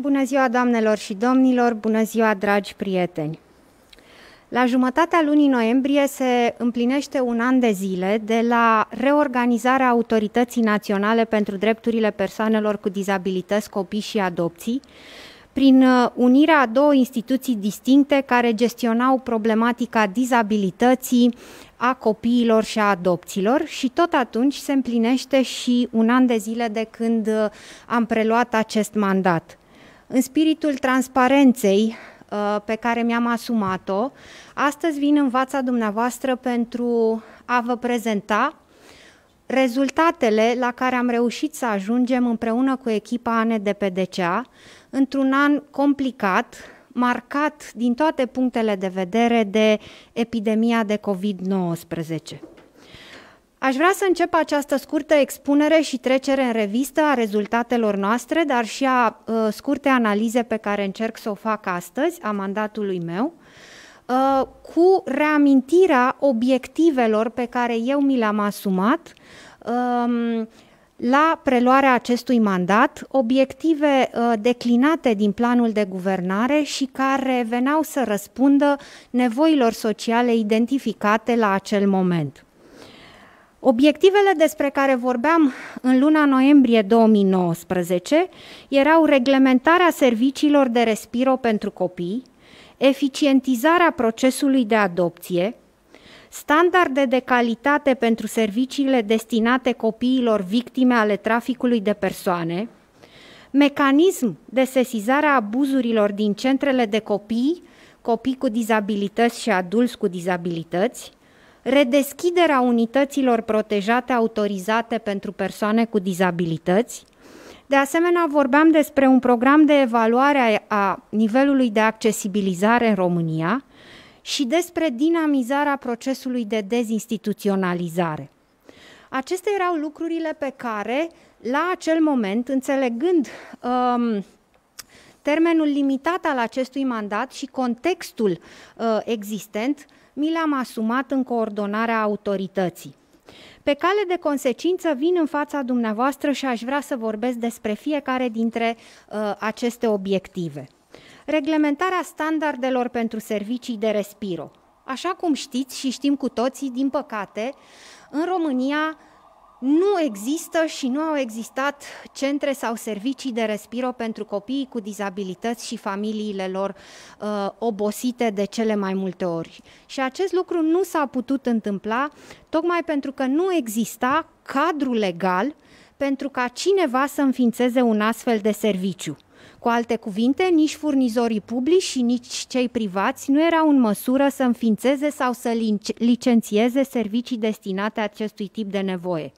Bună ziua, doamnelor și domnilor! Bună ziua, dragi prieteni! La jumătatea lunii noiembrie se împlinește un an de zile de la reorganizarea Autorității Naționale pentru Drepturile Persoanelor cu Dizabilități, Copii și Adopții, prin uh, unirea a două instituții distincte care gestionau problematica dizabilității, a copiilor și a adopților și tot atunci se împlinește și un an de zile de când uh, am preluat acest mandat. În spiritul transparenței uh, pe care mi-am asumat-o, astăzi vin în fața dumneavoastră pentru a vă prezenta rezultatele la care am reușit să ajungem împreună cu echipa ANDPDCA într-un an complicat, marcat din toate punctele de vedere de epidemia de COVID-19. Aș vrea să încep această scurtă expunere și trecere în revistă a rezultatelor noastre, dar și a uh, scurte analize pe care încerc să o fac astăzi, a mandatului meu, uh, cu reamintirea obiectivelor pe care eu mi le-am asumat um, la preluarea acestui mandat, obiective uh, declinate din planul de guvernare și care veneau să răspundă nevoilor sociale identificate la acel moment. Obiectivele despre care vorbeam în luna noiembrie 2019 erau reglementarea serviciilor de respiro pentru copii, eficientizarea procesului de adopție, standarde de calitate pentru serviciile destinate copiilor victime ale traficului de persoane, mecanism de sesizare a abuzurilor din centrele de copii, copii cu dizabilități și adulți cu dizabilități, redeschiderea unităților protejate autorizate pentru persoane cu dizabilități. De asemenea, vorbeam despre un program de evaluare a nivelului de accesibilizare în România și despre dinamizarea procesului de dezinstituționalizare. Acestea erau lucrurile pe care, la acel moment, înțelegând um, termenul limitat al acestui mandat și contextul uh, existent, uh, mi l-am asumat în coordonarea autorității. Pe cale de consecință vin în fața dumneavoastră și aș vrea să vorbesc despre fiecare dintre uh, aceste obiective. Reglementarea standardelor pentru servicii de respiro. Așa cum știți și știm cu toții, din păcate, în România nu există și nu au existat centre sau servicii de respiro pentru copiii cu dizabilități și familiile lor uh, obosite de cele mai multe ori. Și acest lucru nu s-a putut întâmpla tocmai pentru că nu exista cadru legal pentru ca cineva să înființeze un astfel de serviciu. Cu alte cuvinte, nici furnizorii publici și nici cei privați nu erau în măsură să înființeze sau să licențieze servicii destinate acestui tip de nevoie.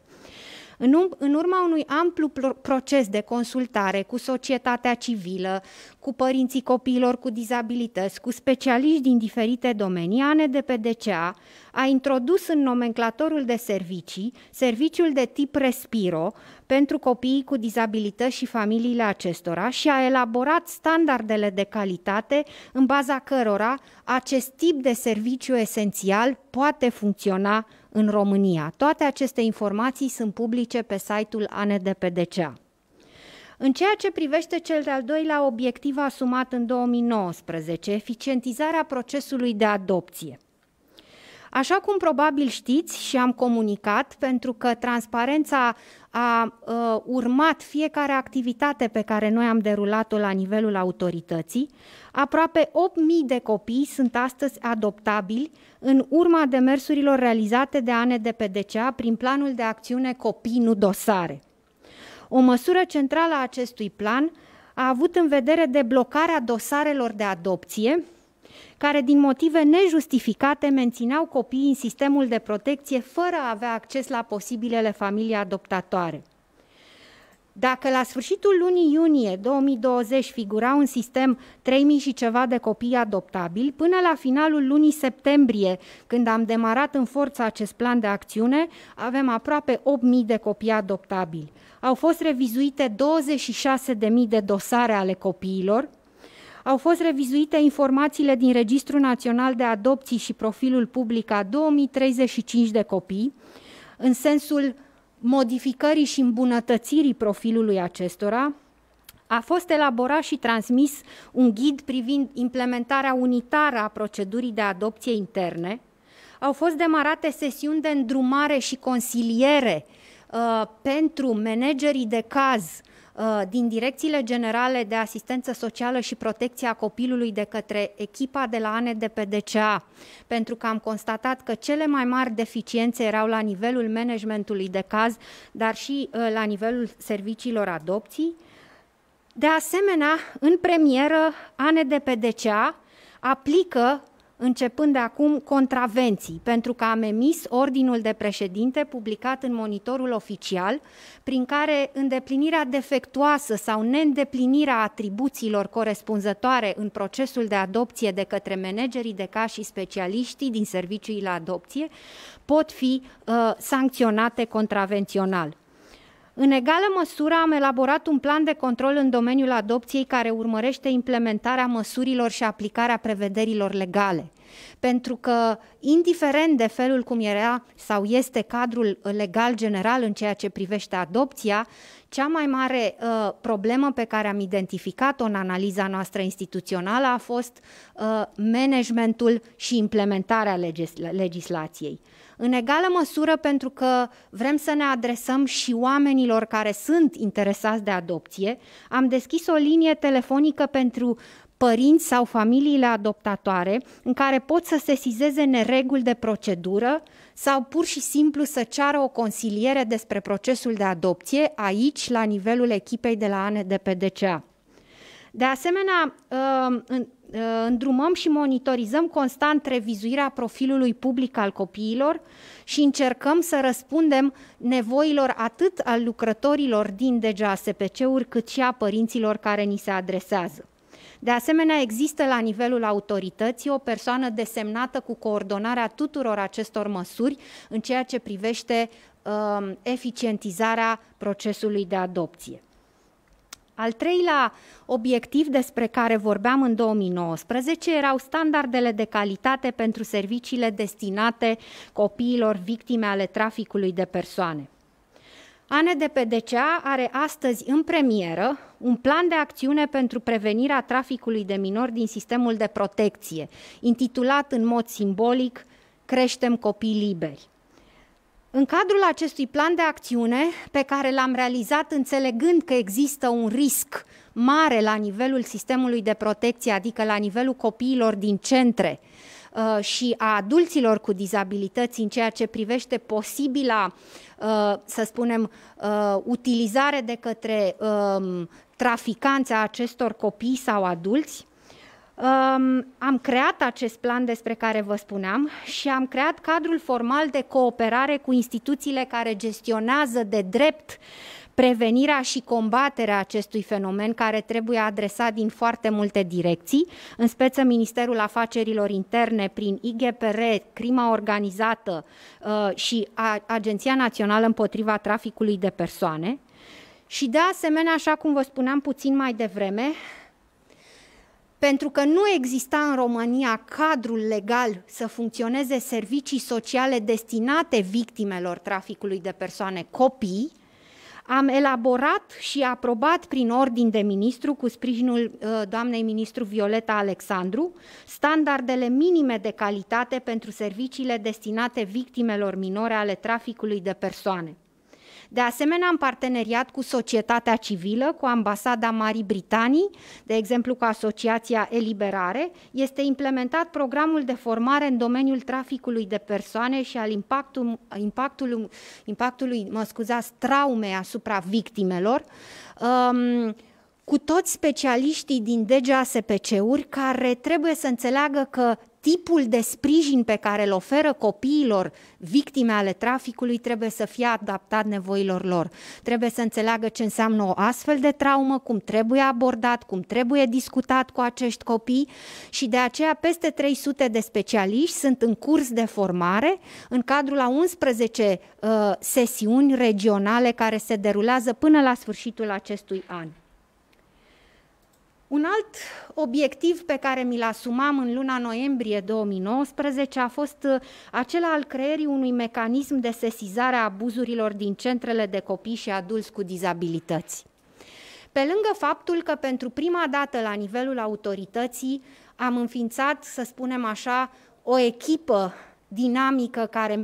În, în urma unui amplu proces de consultare cu societatea civilă, cu părinții copiilor cu dizabilități, cu specialiști din diferite domenii, ANDPDCA a introdus în nomenclatorul de servicii serviciul de tip Respiro pentru copiii cu dizabilități și familiile acestora și a elaborat standardele de calitate în baza cărora acest tip de serviciu esențial poate funcționa în România. Toate aceste informații sunt publice pe site-ul ANDPDCA. În ceea ce privește cel de-al doilea obiectiv asumat în 2019, eficientizarea procesului de adopție. Așa cum probabil știți și am comunicat, pentru că transparența a uh, urmat fiecare activitate pe care noi am derulat-o la nivelul autorității, aproape 8.000 de copii sunt astăzi adoptabili în urma demersurilor realizate de ane de PDCA prin planul de acțiune Copii nu dosare. O măsură centrală a acestui plan a avut în vedere deblocarea dosarelor de adopție, care din motive nejustificate mențineau copiii în sistemul de protecție fără a avea acces la posibilele familii adoptatoare. Dacă la sfârșitul lunii iunie 2020 figura un sistem 3000 și ceva de copii adoptabili, până la finalul lunii septembrie, când am demarat în forță acest plan de acțiune, avem aproape 8000 de copii adoptabili. Au fost revizuite 26.000 de dosare ale copiilor, au fost revizuite informațiile din Registrul Național de Adopții și profilul public a 2035 de copii, în sensul modificării și îmbunătățirii profilului acestora, a fost elaborat și transmis un ghid privind implementarea unitară a procedurii de adopție interne. Au fost demarate sesiuni de îndrumare și consiliere uh, pentru managerii de caz Uh, din direcțiile generale de asistență socială și protecția copilului de către echipa de la ANDPDCA, pentru că am constatat că cele mai mari deficiențe erau la nivelul managementului de caz, dar și uh, la nivelul serviciilor adopții. De asemenea, în premieră, ANDPDCA aplică începând de acum contravenții, pentru că am emis ordinul de președinte publicat în monitorul oficial, prin care îndeplinirea defectuoasă sau neîndeplinirea atribuțiilor corespunzătoare în procesul de adopție de către managerii de ca și specialiștii din serviciile la adopție pot fi uh, sancționate contravențional. În egală măsură am elaborat un plan de control în domeniul adopției care urmărește implementarea măsurilor și aplicarea prevederilor legale. Pentru că, indiferent de felul cum era sau este cadrul legal general în ceea ce privește adopția, cea mai mare uh, problemă pe care am identificat-o în analiza noastră instituțională a fost uh, managementul și implementarea legis- legislației în egală măsură pentru că vrem să ne adresăm și oamenilor care sunt interesați de adopție, am deschis o linie telefonică pentru părinți sau familiile adoptatoare în care pot să sesizeze nereguli de procedură sau pur și simplu să ceară o consiliere despre procesul de adopție aici, la nivelul echipei de la ANDPDCA. De asemenea, ă, Uh, îndrumăm și monitorizăm constant revizuirea profilului public al copiilor și încercăm să răspundem nevoilor atât al lucrătorilor din deja SPC-uri, cât și a părinților care ni se adresează. De asemenea, există la nivelul autorității o persoană desemnată cu coordonarea tuturor acestor măsuri în ceea ce privește uh, eficientizarea procesului de adopție. Al treilea obiectiv despre care vorbeam în 2019 erau standardele de calitate pentru serviciile destinate copiilor victime ale traficului de persoane. ANDPDCA are astăzi în premieră un plan de acțiune pentru prevenirea traficului de minori din sistemul de protecție, intitulat în mod simbolic Creștem copii liberi. În cadrul acestui plan de acțiune, pe care l-am realizat înțelegând că există un risc mare la nivelul sistemului de protecție, adică la nivelul copiilor din centre uh, și a adulților cu dizabilități în ceea ce privește posibila, uh, să spunem, uh, utilizare de către um, traficanți a acestor copii sau adulți, Um, am creat acest plan despre care vă spuneam și am creat cadrul formal de cooperare cu instituțiile care gestionează de drept prevenirea și combaterea acestui fenomen care trebuie adresat din foarte multe direcții, în speță Ministerul Afacerilor Interne prin IGPR, Crima Organizată uh, și Agenția Națională împotriva traficului de persoane. Și de asemenea, așa cum vă spuneam puțin mai devreme, pentru că nu exista în România cadrul legal să funcționeze servicii sociale destinate victimelor traficului de persoane copii, am elaborat și aprobat prin ordin de ministru, cu sprijinul uh, doamnei ministru Violeta Alexandru, standardele minime de calitate pentru serviciile destinate victimelor minore ale traficului de persoane. De asemenea, am parteneriat cu societatea civilă, cu Ambasada Marii Britanii, de exemplu cu Asociația Eliberare, este implementat programul de formare în domeniul traficului de persoane și al impactul, impactului, impactului mă scuzați, traumei asupra victimelor. Um, cu toți specialiștii din DGASPC-uri care trebuie să înțeleagă că tipul de sprijin pe care îl oferă copiilor victime ale traficului trebuie să fie adaptat nevoilor lor. Trebuie să înțeleagă ce înseamnă o astfel de traumă, cum trebuie abordat, cum trebuie discutat cu acești copii și de aceea peste 300 de specialiști sunt în curs de formare în cadrul a 11 uh, sesiuni regionale care se derulează până la sfârșitul acestui an. Un alt obiectiv pe care mi-l asumam în luna noiembrie 2019 a fost uh, acela al creierii unui mecanism de sesizare a abuzurilor din centrele de copii și adulți cu dizabilități. Pe lângă faptul că pentru prima dată la nivelul autorității am înființat, să spunem așa, o echipă dinamică care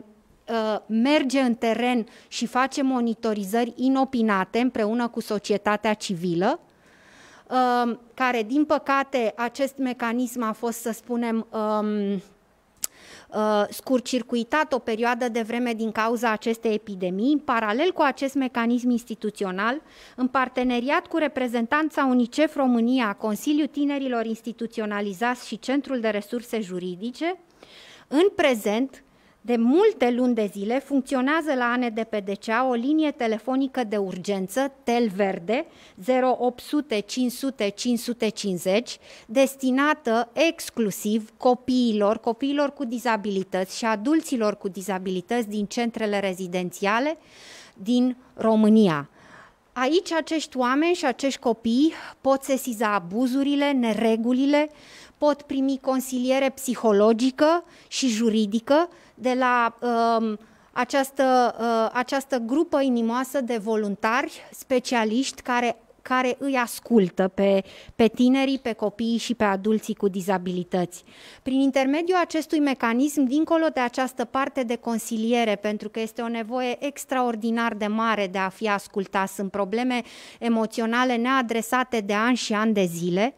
uh, merge în teren și face monitorizări inopinate împreună cu societatea civilă, Um, care, din păcate, acest mecanism a fost, să spunem, um, uh, scurcircuitat o perioadă de vreme din cauza acestei epidemii. În paralel cu acest mecanism instituțional, în parteneriat cu reprezentanța UNICEF România, Consiliul Tinerilor Instituționalizați și Centrul de Resurse Juridice, în prezent, de multe luni de zile funcționează la ANDPDCA o linie telefonică de urgență TEL Verde 0800 500 550 destinată exclusiv copiilor, copiilor cu dizabilități și adulților cu dizabilități din centrele rezidențiale din România. Aici acești oameni și acești copii pot sesiza abuzurile, neregulile, pot primi consiliere psihologică și juridică, de la um, această, uh, această grupă inimoasă de voluntari specialiști care care îi ascultă pe, pe tinerii, pe copiii și pe adulții cu dizabilități. Prin intermediul acestui mecanism, dincolo de această parte de consiliere, pentru că este o nevoie extraordinar de mare de a fi ascultat, sunt probleme emoționale neadresate de ani și ani de zile,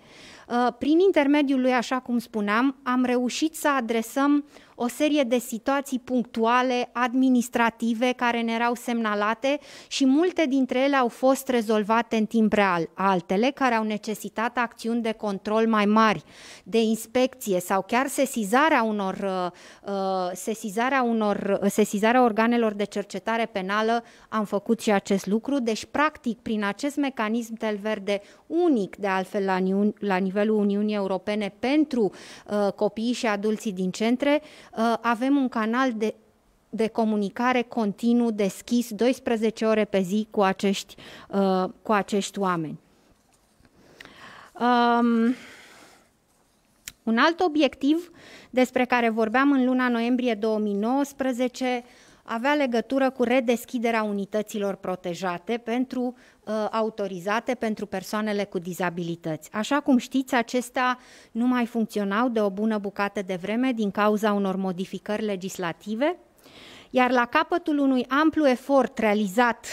uh, prin intermediul lui, așa cum spuneam, am reușit să adresăm o serie de situații punctuale, administrative, care ne erau semnalate și multe dintre ele au fost rezolvate în timp real. Altele care au necesitat acțiuni de control mai mari, de inspecție sau chiar sesizarea unor, uh, uh sesizarea unor uh, sesizarea organelor de cercetare penală, am făcut și acest lucru. Deci, practic, prin acest mecanism tel verde unic, de altfel, la, la nivelul Uniunii Europene pentru uh, copiii și adulții din centre, Uh, avem un canal de de comunicare continuu, deschis, 12 ore pe zi cu acești, uh, cu acești oameni. Um, un alt obiectiv despre care vorbeam în luna noiembrie 2019 avea legătură cu redeschiderea unităților protejate pentru Uh, autorizate pentru persoanele cu dizabilități. Așa cum știți, acestea nu mai funcționau de o bună bucată de vreme din cauza unor modificări legislative, iar la capătul unui amplu efort realizat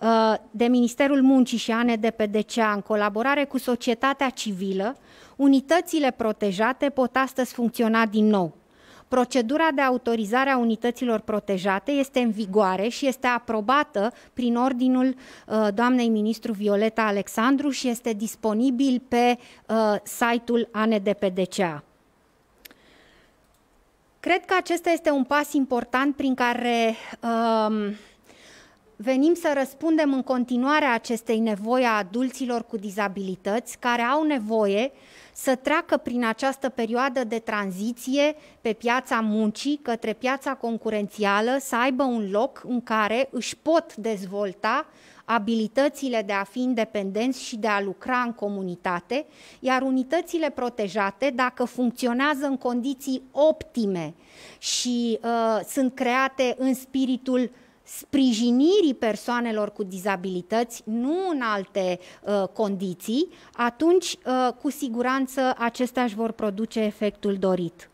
uh, de Ministerul Muncii și ANDPDCA în colaborare cu societatea civilă, unitățile protejate pot astăzi funcționa din nou. Procedura de autorizare a unităților protejate este în vigoare și este aprobată prin ordinul uh, doamnei ministru Violeta Alexandru și este disponibil pe uh, site-ul ANDPDCA. Cred că acesta este un pas important prin care um, venim să răspundem în continuare acestei nevoi a adulților cu dizabilități care au nevoie uh, să treacă prin această perioadă de tranziție pe piața muncii către piața concurențială, să aibă un loc în care își pot dezvolta abilitățile de a fi independenți și de a lucra în comunitate, iar unitățile protejate, dacă funcționează în condiții optime și uh, sunt create în spiritul uh, sprijinirii persoanelor cu dizabilități, nu în alte uh, condiții, atunci uh, cu siguranță acestea își vor produce efectul dorit.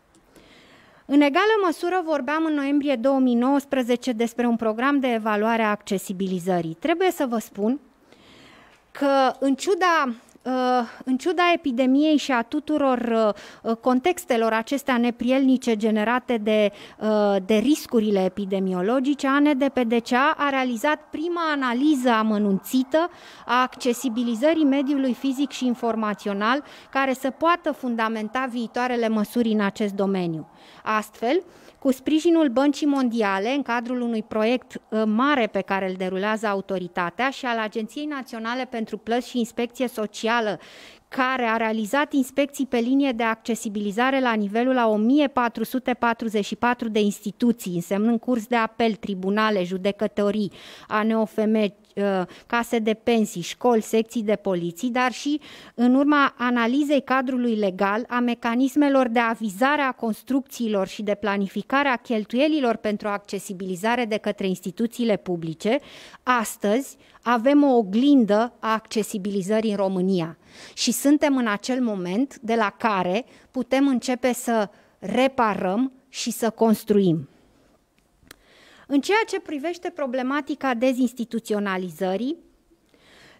În egală măsură vorbeam în noiembrie 2019 despre un program de evaluare a accesibilizării. Trebuie să vă spun că în ciuda Uh, în ciuda epidemiei și a tuturor uh, uh, contextelor acestea neprielnice generate de, de riscurile epidemiologice, ANDPDCA a realizat prima analiză amănunțită a accesibilizării mediului fizic și informațional care să poată fundamenta viitoarele măsuri în acest domeniu. Astfel, cu sprijinul Băncii Mondiale, în cadrul unui proiect uh, mare pe care îl derulează autoritatea și al Agenției Naționale pentru Plăți și Inspecție Socială, care a realizat inspecții pe linie de accesibilizare la nivelul a 1444 de instituții, însemnând curs de apel, tribunale, judecătorii, ANOFM, Uh, case de pensii, școli, secții de poliții, dar și în urma analizei cadrului legal, a mecanismelor de avizare a construcțiilor și de planificare a cheltuielilor pentru accesibilizare de către instituțiile publice, astăzi avem o oglindă a accesibilizării în România și suntem în acel moment de la care putem începe să reparăm și să construim. În ceea ce privește problematica dezinstituționalizării,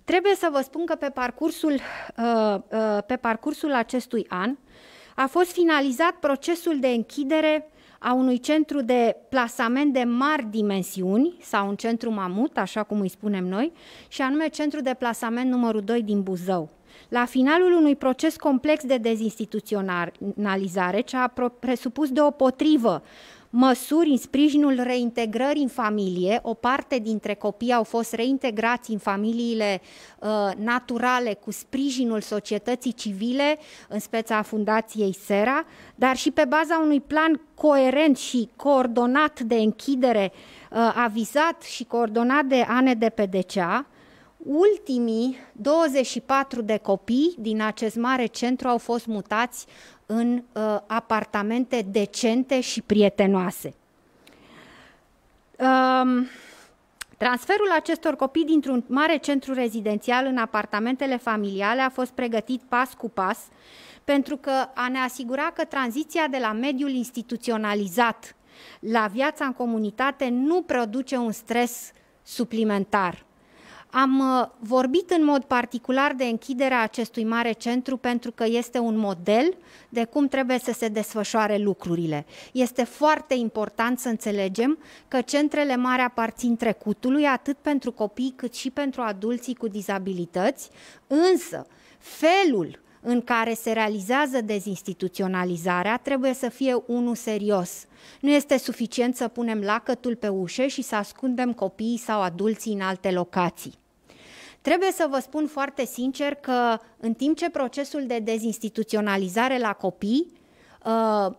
trebuie să vă spun că pe parcursul, uh, uh, pe parcursul acestui an a fost finalizat procesul de închidere a unui centru de plasament de mari dimensiuni sau un centru mamut, așa cum îi spunem noi, și anume centru de plasament numărul 2 din Buzău. La finalul unui proces complex de dezinstituționalizare, ce a presupus de o potrivă măsuri în sprijinul reintegrării în familie. O parte dintre copii au fost reintegrați în familiile uh, naturale cu sprijinul societății civile, în speța Fundației Sera, dar și pe baza unui plan coerent și coordonat de închidere uh, avizat și coordonat de ANDPDCA, Ultimii 24 de copii din acest mare centru au fost mutați în uh, apartamente decente și prietenoase. Um, Transferul acestor copii dintr-un mare centru rezidențial în apartamentele familiale a fost pregătit pas cu pas pentru că a ne asigura că tranziția de la mediul instituționalizat la viața în comunitate nu produce un stres suplimentar. Am uh, vorbit în mod particular de închiderea acestui mare centru pentru că este un model de cum trebuie să se desfășoare lucrurile. Este foarte important să înțelegem că centrele mari aparțin trecutului atât pentru copii cât și pentru adulții cu dizabilități, însă felul în care se realizează dezinstituționalizarea trebuie să fie unul serios. Nu este suficient să punem lacătul pe ușă și să ascundem copiii sau adulții în alte locații. Trebuie să vă spun foarte sincer că în timp ce procesul de dezinstituționalizare la copii uh,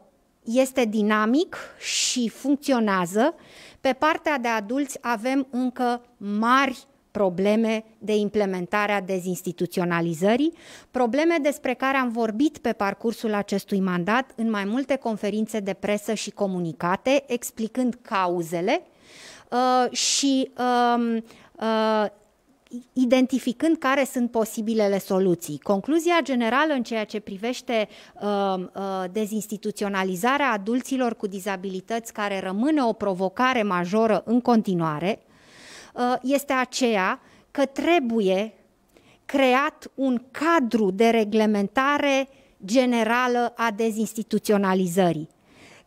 este dinamic și funcționează, pe partea de adulți avem încă mari probleme de implementare a dezinstituționalizării, probleme despre care am vorbit pe parcursul acestui mandat în mai multe conferințe de presă și comunicate, explicând cauzele uh, și uh, uh, identificând care sunt posibilele soluții. Concluzia generală în ceea ce privește uh, uh, dezinstituționalizarea adulților cu dizabilități, care rămâne o provocare majoră în continuare, Ă, este aceea că trebuie creat un cadru de reglementare generală a dezinstituționalizării.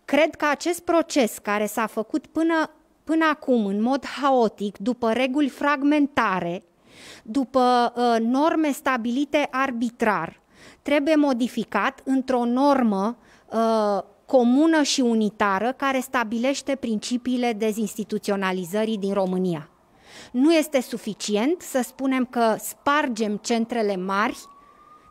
Cred că acest proces care s-a făcut până, până acum în mod haotic, după reguli fragmentare, după uh, norme stabilite arbitrar, trebuie modificat într-o normă uh, comună și unitară care stabilește principiile dezinstituționalizării din România. Nu este suficient să spunem că spargem centrele mari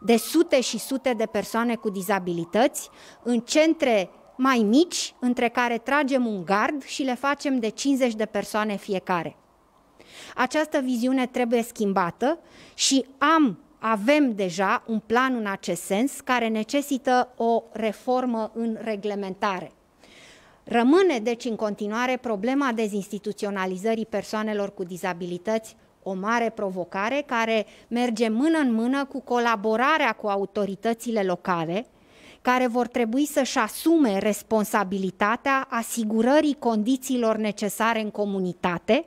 de sute și sute de persoane cu dizabilități în centre mai mici, între care tragem un gard și le facem de 50 de persoane fiecare. Această viziune trebuie schimbată și am, avem deja un plan în acest sens care necesită o reformă în reglementare. Rămâne deci în continuare problema dezinstituționalizării persoanelor cu dizabilități, o mare provocare care merge mână în mână cu colaborarea cu autoritățile locale, care vor trebui să-și asume responsabilitatea asigurării condițiilor necesare în comunitate,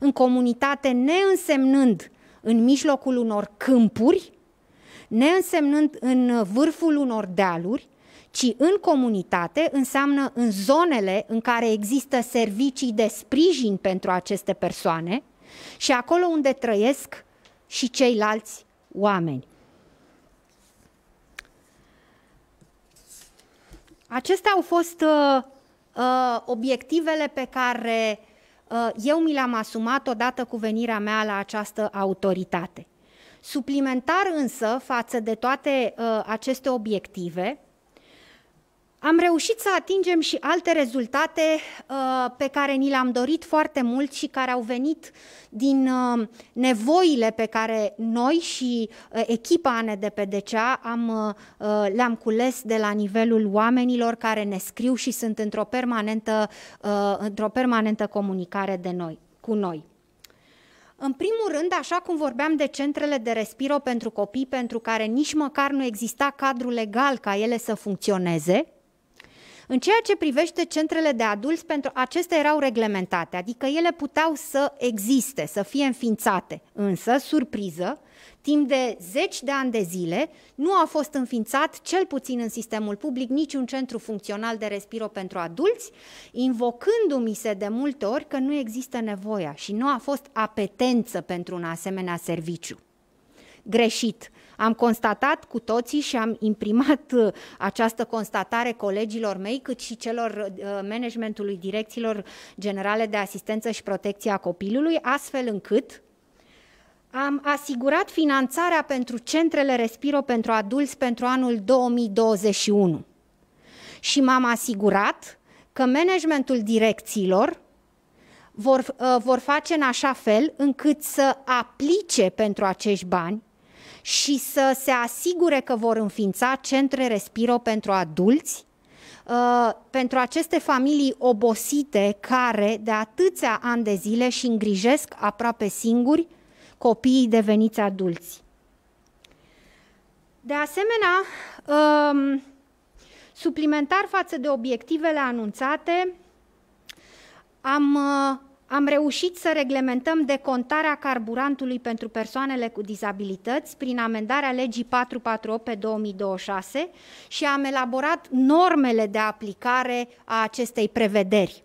în comunitate neînsemnând în mijlocul unor câmpuri, neînsemnând în vârful unor dealuri, ci în comunitate înseamnă în zonele în care există servicii de sprijin pentru aceste persoane și acolo unde trăiesc și ceilalți oameni. Acestea au fost uh, uh, obiectivele pe care uh, eu mi le-am asumat odată cu venirea mea la această autoritate. Suplimentar însă față de toate uh, aceste obiective, am reușit să atingem și alte rezultate uh, pe care ni le-am dorit foarte mult și care au venit din uh, nevoile pe care noi și uh, echipa ANDPDCA am, uh, uh, le-am cules de la nivelul oamenilor care ne scriu și sunt într-o permanentă, uh, într-o permanentă comunicare de noi, cu noi. În primul rând, așa cum vorbeam de centrele de respiro pentru copii, pentru care nici măcar nu exista cadru legal ca ele să funcționeze, în ceea ce privește centrele de adulți, pentru acestea erau reglementate, adică ele puteau să existe, să fie înființate. Însă, surpriză, timp de zeci de ani de zile nu a fost înființat, cel puțin în sistemul public, niciun centru funcțional de respiro pentru adulți, invocându-mi se de multe ori că nu există nevoia și nu a fost apetență pentru un asemenea serviciu greșit. Am constatat cu toții și am imprimat uh, această constatare colegilor mei, cât și celor uh, managementului direcțiilor generale de asistență și protecție a copilului, astfel încât am asigurat finanțarea pentru centrele Respiro pentru adulți pentru anul 2021 și m-am asigurat că managementul direcțiilor vor, uh, vor face în așa fel încât să aplice pentru acești bani și să se asigure că vor înființa centre respiro pentru adulți, uh, pentru aceste familii obosite care de atâția ani de zile și îngrijesc aproape singuri copiii deveniți adulți. De asemenea, um, suplimentar față de obiectivele anunțate, am uh, am reușit să reglementăm decontarea carburantului pentru persoanele cu dizabilități prin amendarea legii 448 pe 2026 și am elaborat normele de aplicare a acestei prevederi.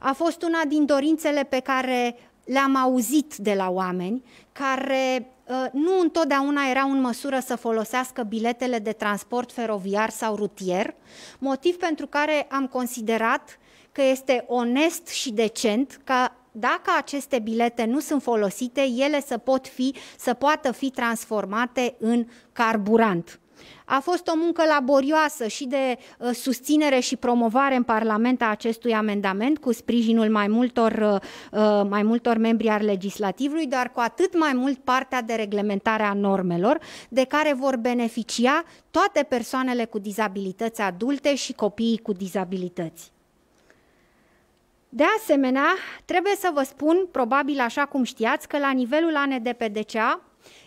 A fost una din dorințele pe care le-am auzit de la oameni care ă, nu întotdeauna erau în măsură să folosească biletele de transport feroviar sau rutier, motiv pentru care am considerat că este onest și decent ca dacă aceste bilete nu sunt folosite, ele să pot fi, să poată fi transformate în carburant. A fost o muncă laborioasă și de uh, susținere și promovare în Parlament a acestui amendament cu sprijinul mai multor, uh, uh mai multor membri ar legislativului, dar cu atât mai mult partea de reglementare a normelor, de care vor beneficia toate persoanele cu dizabilități adulte și copiii cu dizabilități. De asemenea, trebuie să vă spun, probabil așa cum știați, că la nivelul ANDPDCA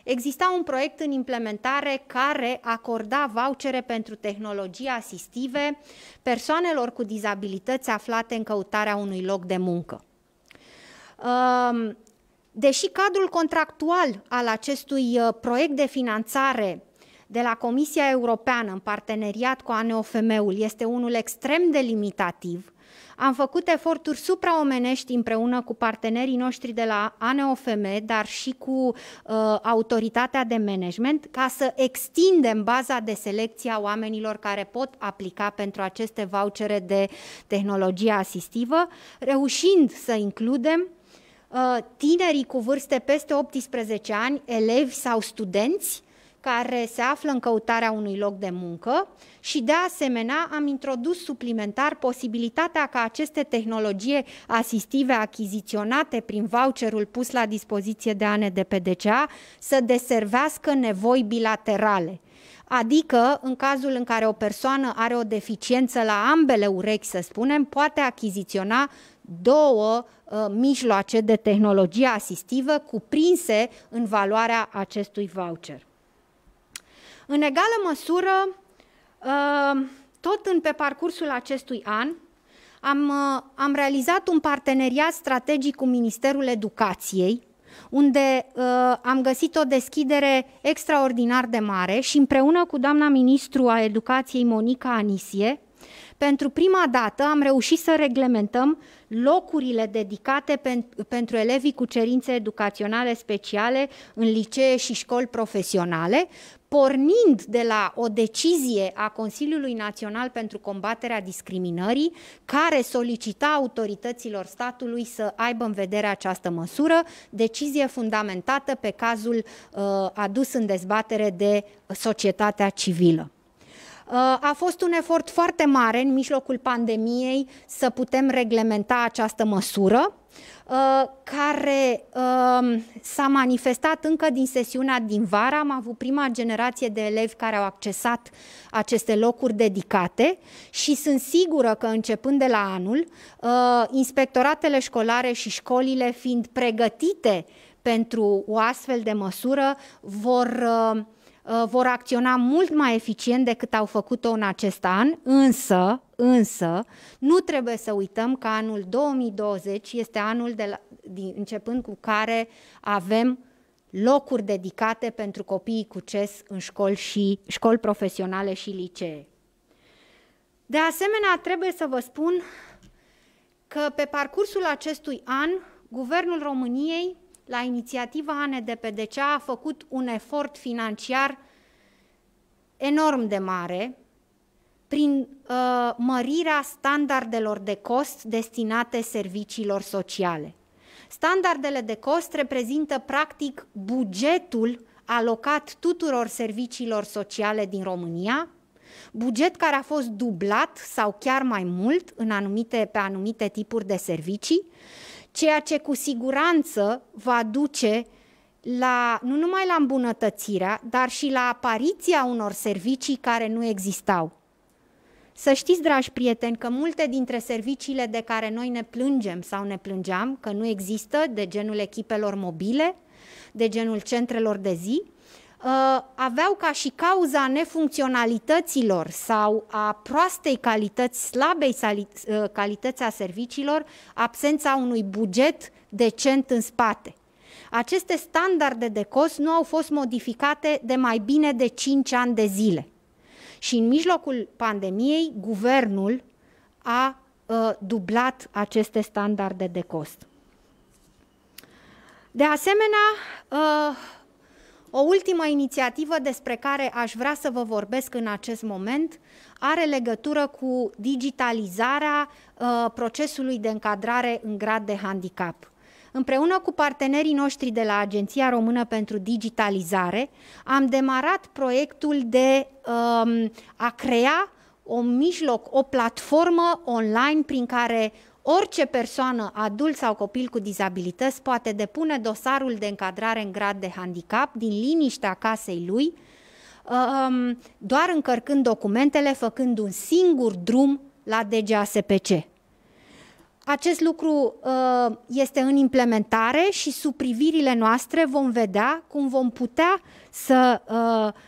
exista un proiect în implementare care acorda vouchere pentru tehnologii asistive persoanelor cu dizabilități aflate în căutarea unui loc de muncă. Ehm, deși cadrul contractual al acestui uh, proiect de finanțare de la Comisia Europeană în parteneriat cu ANOFM-ul este unul extrem de limitativ, am făcut eforturi supraomenești împreună cu partenerii noștri de la ANOFM, dar și cu uh, autoritatea de management, ca să extindem baza de selecție a oamenilor care pot aplica pentru aceste vouchere de tehnologie asistivă, reușind să includem uh, tinerii cu vârste peste 18 ani, elevi sau studenți, care se află în căutarea unui loc de muncă și de asemenea am introdus suplimentar posibilitatea ca aceste tehnologie asistive achiziționate prin voucherul pus la dispoziție de ane de PDCA să deservească nevoi bilaterale. Adică, în cazul în care o persoană are o deficiență la ambele urechi, să spunem, poate achiziționa două uh, mijloace de tehnologie asistivă cuprinse în valoarea acestui voucher. În egală măsură, uh, tot în pe parcursul acestui an, am, uh, am realizat un parteneriat strategic cu Ministerul Educației, unde uh, am găsit o deschidere extraordinar de mare și împreună cu doamna ministru a educației Monica Anisie, pentru prima dată am reușit să reglementăm locurile dedicate pen, pentru elevii cu cerințe educaționale speciale în licee și școli profesionale, pornind de la o decizie a Consiliului Național pentru Combaterea Discriminării, care solicita autorităților statului să aibă în vedere această măsură, decizie fundamentată pe cazul uh, adus în dezbatere de societatea civilă. Uh, a fost un efort foarte mare în mijlocul pandemiei să putem reglementa această măsură. Uh, care um, s-a manifestat încă din sesiunea din vara, Am avut prima generație de elevi care au accesat aceste locuri dedicate și sunt sigură că începând de la anul, uh, inspectoratele școlare și școlile fiind pregătite pentru o astfel de măsură vor uh, vor acționa mult mai eficient decât au făcut-o în acest an, însă Însă, nu trebuie să uităm că anul 2020 este anul de la, din, începând cu care avem locuri dedicate pentru copiii cu CES în școli, și, școli profesionale și licee. De asemenea, trebuie să vă spun că pe parcursul acestui an, Guvernul României, la inițiativa ANDPDC, a făcut un efort financiar enorm de mare prin uh, mărirea standardelor de cost destinate serviciilor sociale. Standardele de cost reprezintă practic bugetul alocat tuturor serviciilor sociale din România, buget care a fost dublat sau chiar mai mult în anumite, pe anumite tipuri de servicii, ceea ce cu siguranță va duce la, nu numai la îmbunătățirea, dar și la apariția unor servicii care nu existau. Să știți, dragi prieteni, că multe dintre serviciile de care noi ne plângem sau ne plângeam, că nu există, de genul echipelor mobile, de genul centrelor de zi, uh, aveau ca și cauza nefuncționalităților sau a proastei calități, slabei uh, calități a serviciilor, absența unui buget decent în spate. Aceste standarde de cost nu au fost modificate de mai bine de 5 ani de zile. Și în mijlocul pandemiei, guvernul a ă, dublat aceste standarde de cost. De asemenea, ă, o ultimă inițiativă despre care aș vrea să vă vorbesc în acest moment are legătură cu digitalizarea ă, procesului de încadrare în grad de handicap. Împreună cu partenerii noștri de la Agenția Română pentru Digitalizare, am demarat proiectul de um, a crea un mijloc, o platformă online prin care orice persoană, adult sau copil cu dizabilități, poate depune dosarul de încadrare în grad de handicap din liniștea casei lui, um, doar încărcând documentele, făcând un singur drum la DGASPC. Acest lucru uh, este în implementare și sub privirile noastre vom vedea cum vom putea să uh,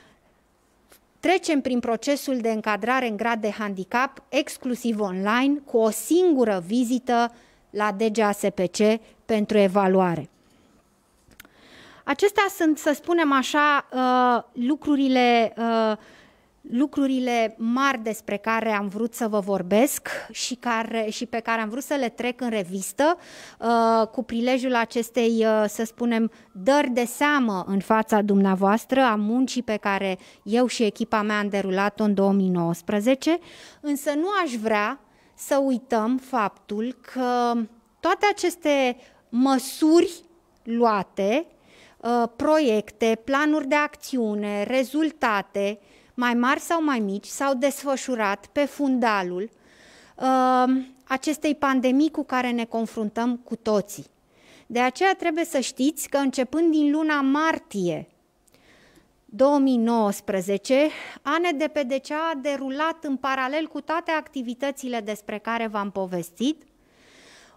trecem prin procesul de încadrare în grad de handicap exclusiv online cu o singură vizită la DGASPC pentru evaluare. Acestea sunt, să spunem așa, uh, lucrurile uh, lucrurile mari despre care am vrut să vă vorbesc și, care, și pe care am vrut să le trec în revistă uh, cu prilejul acestei, uh, să spunem, dări de seamă în fața dumneavoastră a muncii pe care eu și echipa mea am derulat-o în 2019, însă nu aș vrea să uităm faptul că toate aceste măsuri luate, uh, proiecte, planuri de acțiune, rezultate, mai mari sau mai mici, s-au desfășurat pe fundalul uh, acestei pandemii cu care ne confruntăm cu toții. De aceea trebuie să știți că începând din luna martie 2019, ANDPDC de a derulat în paralel cu toate activitățile despre care v-am povestit,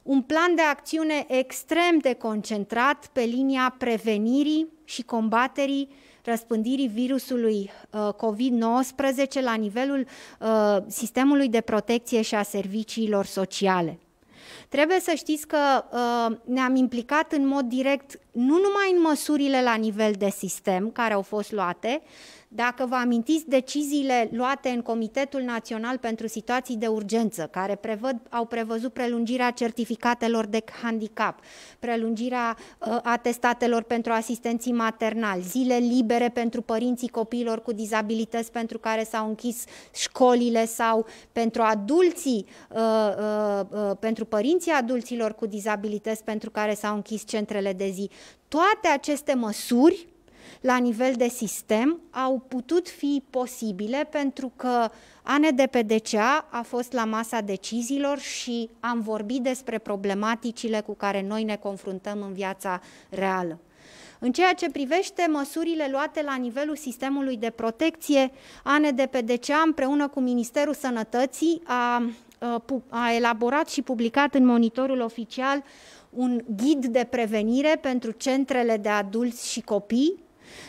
un plan de acțiune extrem de concentrat pe linia prevenirii și combaterii răspândirii virusului uh, COVID-19 la nivelul uh, sistemului de protecție și a serviciilor sociale. Trebuie să știți că uh, ne-am implicat în mod direct nu numai în măsurile la nivel de sistem care au fost luate, dacă vă amintiți deciziile luate în Comitetul Național pentru Situații de Urgență, care prevăd, au prevăzut prelungirea certificatelor de handicap, prelungirea uh, atestatelor pentru asistenții maternali, zile libere pentru părinții copiilor cu dizabilități pentru care s-au închis școlile sau pentru adulții, uh, uh, uh, pentru părinții adulților cu dizabilități pentru care s-au închis centrele de zi. Toate aceste măsuri la nivel de sistem au putut fi posibile pentru că ANDPDCA a fost la masa deciziilor și am vorbit despre problematicile cu care noi ne confruntăm în viața reală. În ceea ce privește măsurile luate la nivelul sistemului de protecție, ANDPDCA împreună cu Ministerul Sănătății a uh, a elaborat și publicat în monitorul oficial un ghid de prevenire pentru centrele de adulți și copii.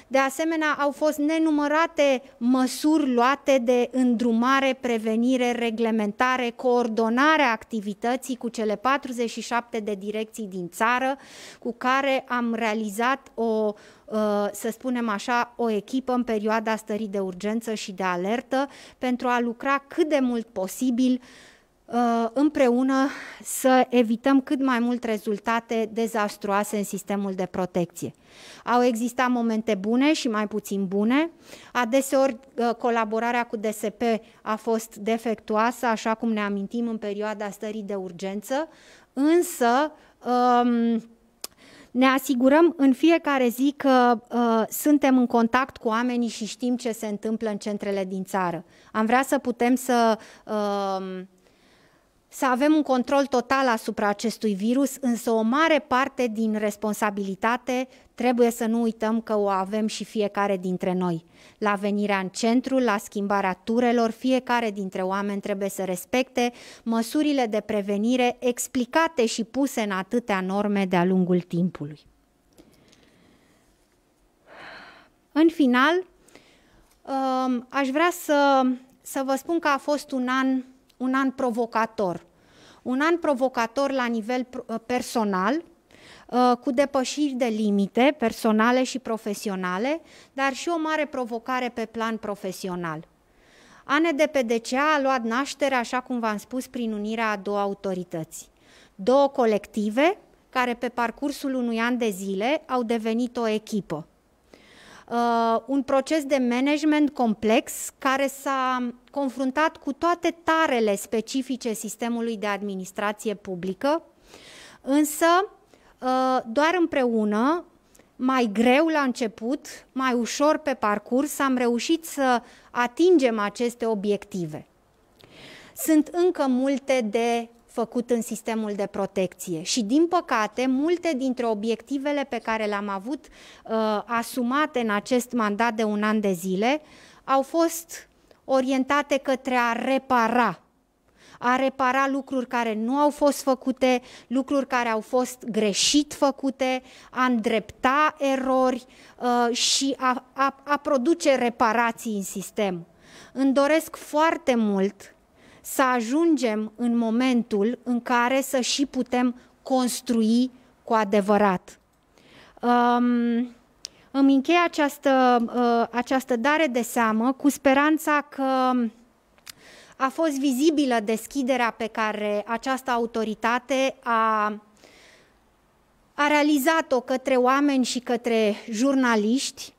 De asemenea, au fost nenumărate măsuri luate de îndrumare, prevenire, reglementare, coordonare a activității cu cele 47 de direcții din țară, cu care am realizat o, uh, să spunem așa, o echipă în perioada stării de urgență și de alertă pentru a lucra cât de mult posibil Uh, împreună să evităm cât mai mult rezultate dezastruoase în sistemul de protecție. Au existat momente bune și mai puțin bune. Adeseori uh, colaborarea cu DSP a fost defectuoasă, așa cum ne amintim în perioada stării de urgență, însă um, ne asigurăm în fiecare zi că uh, suntem în contact cu oamenii și știm ce se întâmplă în centrele din țară. Am vrea să putem să uh, să avem un control total asupra acestui virus, însă o mare parte din responsabilitate trebuie să nu uităm că o avem și fiecare dintre noi. La venirea în centru, la schimbarea turelor, fiecare dintre oameni trebuie să respecte măsurile de prevenire explicate și puse în atâtea norme de-a lungul timpului. În final, ă, aș vrea să, să vă spun că a fost un an un an provocator. Un an provocator la nivel uh, personal, uh, cu depășiri de limite personale și profesionale, dar și o mare provocare pe plan profesional. de PDCA a luat naștere, așa cum v-am spus, prin unirea a două autorități. Două colective care pe parcursul unui an de zile au devenit o echipă uh, un proces de management complex care s-a confruntat cu toate tarele specifice sistemului de administrație publică, însă uh, doar împreună, mai greu la început, mai ușor pe parcurs, am reușit să atingem aceste obiective. Sunt încă multe de făcut în sistemul de protecție. Și, din păcate, multe dintre obiectivele pe care le-am avut uh, asumate în acest mandat de un an de zile au fost orientate către a repara a repara lucruri care nu au fost făcute, lucruri care au fost greșit făcute, a îndrepta erori uh, și a, a, a produce reparații în sistem. Îmi doresc foarte mult să ajungem în momentul în care să și putem construi cu adevărat. Um, îmi închei această, uh, această dare de seamă cu speranța că a fost vizibilă deschiderea pe care această autoritate a, a realizat-o către oameni și către jurnaliști,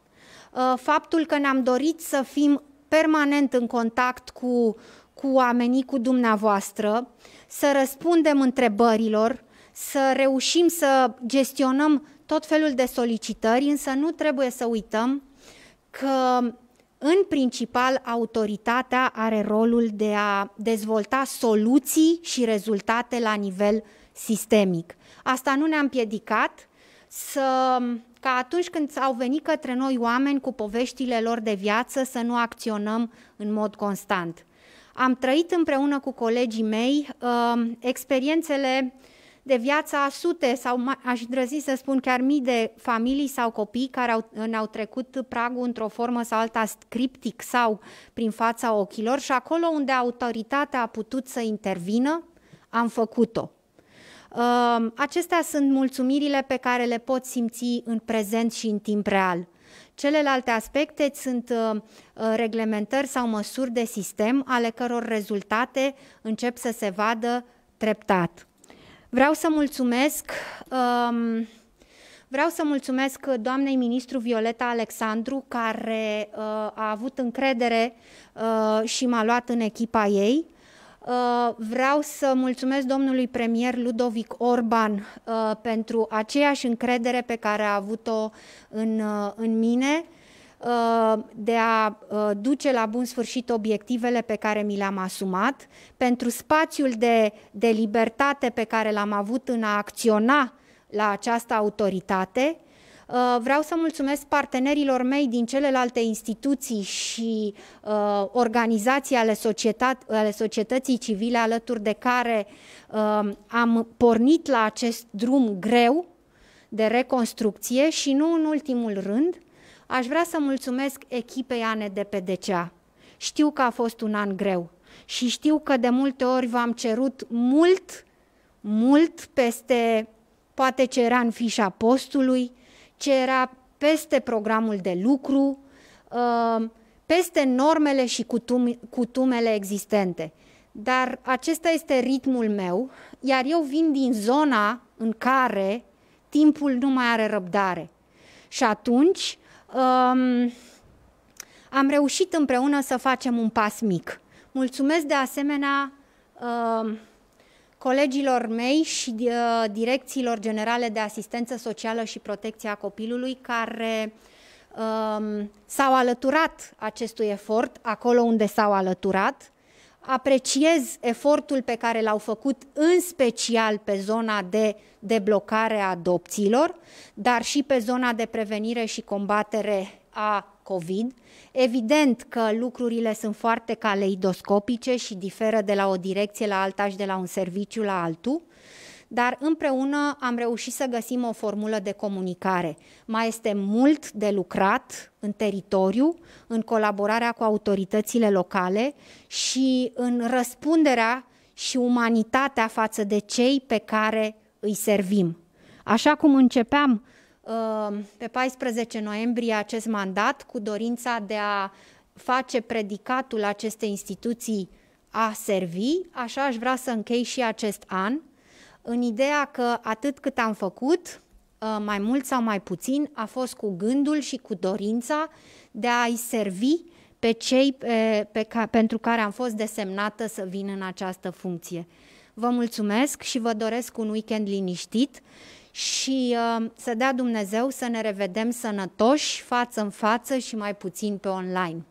uh, faptul că ne-am dorit să fim permanent în contact cu uh, cu oamenii, cu dumneavoastră, să răspundem întrebărilor, să reușim să gestionăm tot felul de solicitări, însă nu trebuie să uităm că în principal autoritatea are rolul de a dezvolta soluții și rezultate la nivel sistemic. Asta nu ne-a împiedicat să ca atunci când au venit către noi oameni cu poveștile lor de viață să nu acționăm în mod constant. Am trăit împreună cu colegii mei uh, experiențele de viața a sute sau aș drăzi să spun chiar mii de familii sau copii care au, ne-au trecut pragul într-o formă sau alta scriptic sau prin fața ochilor și acolo unde autoritatea a putut să intervină, am făcut-o. Um, acestea sunt mulțumirile pe care le pot simți în prezent și în timp real. Celelalte aspecte sunt uh, uh, reglementări sau măsuri de sistem ale căror rezultate încep să se vadă treptat. Vreau să mulțumesc um, Vreau să mulțumesc doamnei ministru Violeta Alexandru, care uh, a avut încredere uh, și m-a luat în echipa ei. Uh, vreau să mulțumesc domnului premier Ludovic Orban uh, pentru aceeași încredere pe care a avut-o în, uh, în mine de a duce la bun sfârșit obiectivele pe care mi le-am asumat, pentru spațiul de, de libertate pe care l-am avut în a acționa la această autoritate Uh, vreau să mulțumesc partenerilor mei din celelalte instituții și uh, organizații ale, societat- ale societății civile alături de care uh, am pornit la acest drum greu de reconstrucție și nu în ultimul rând, aș vrea să mulțumesc echipei ane de PDCA. Știu că a fost un an greu și știu că de multe ori v-am cerut mult, mult peste poate ce era în fișa postului, ce era peste programul de lucru, uh, peste normele și cutumele existente. Dar acesta este ritmul meu, iar eu vin din zona în care timpul nu mai are răbdare. Și atunci um, am reușit împreună să facem un pas mic. Mulțumesc de asemenea um, colegilor mei și uh, direcțiilor generale de asistență socială și protecția copilului care uh, s-au alăturat acestui efort acolo unde s-au alăturat. Apreciez efortul pe care l-au făcut în special pe zona de deblocare a adopțiilor, dar și pe zona de prevenire și combatere a COVID. Evident că lucrurile sunt foarte caleidoscopice și diferă de la o direcție la alta și de la un serviciu la altul, dar împreună am reușit să găsim o formulă de comunicare. Mai este mult de lucrat în teritoriu, în colaborarea cu autoritățile locale și în răspunderea și umanitatea față de cei pe care îi servim. Așa cum începeam Ehm, pe 14 noiembrie acest mandat cu dorința de a face predicatul acestei instituții a servi, așa aș vrea să închei și acest an, în ideea că atât cât am făcut, ehm, mai mult sau mai puțin, a fost cu gândul și cu dorința de a-i servi pe cei pe, pe ca, pentru care am fost desemnată să vin în această funcție. Vă mulțumesc și vă doresc un weekend liniștit și uh, să dea Dumnezeu să ne revedem sănătoși față în față și mai puțin pe online.